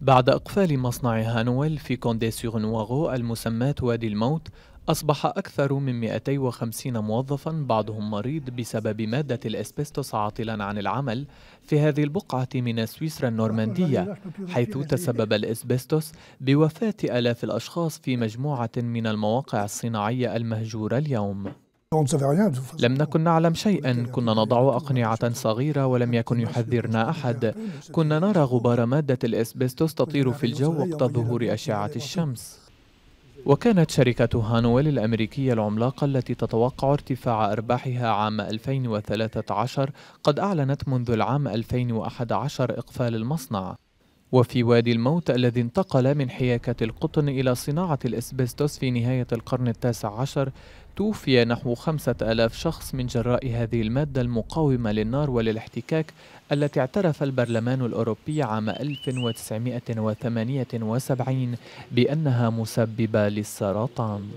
بعد إقفال مصنع هانويل في كوندي سيغ نواغو المسماة وادي الموت أصبح أكثر من 250 موظفا بعضهم مريض بسبب مادة الأسبستوس عاطلا عن العمل في هذه البقعة من سويسرا النورماندية حيث تسبب الأسبستوس بوفاة آلاف الأشخاص في مجموعة من المواقع الصناعية المهجورة اليوم لم نكن نعلم شيئا كنا نضع أقنعة صغيرة ولم يكن يحذرنا أحد كنا نرى غبار مادة الإسبستوس تطير في الجو وقت ظهور أشعة الشمس وكانت شركة هانويل الأمريكية العملاقة التي تتوقع ارتفاع أرباحها عام 2013 قد أعلنت منذ العام 2011 إقفال المصنع وفي وادي الموت الذي انتقل من حياكة القطن إلى صناعة الإسبستوس في نهاية القرن التاسع عشر توفي نحو خمسة ألاف شخص من جراء هذه المادة المقاومة للنار وللاحتكاك التي اعترف البرلمان الأوروبي عام 1978 بأنها مسببة للسرطان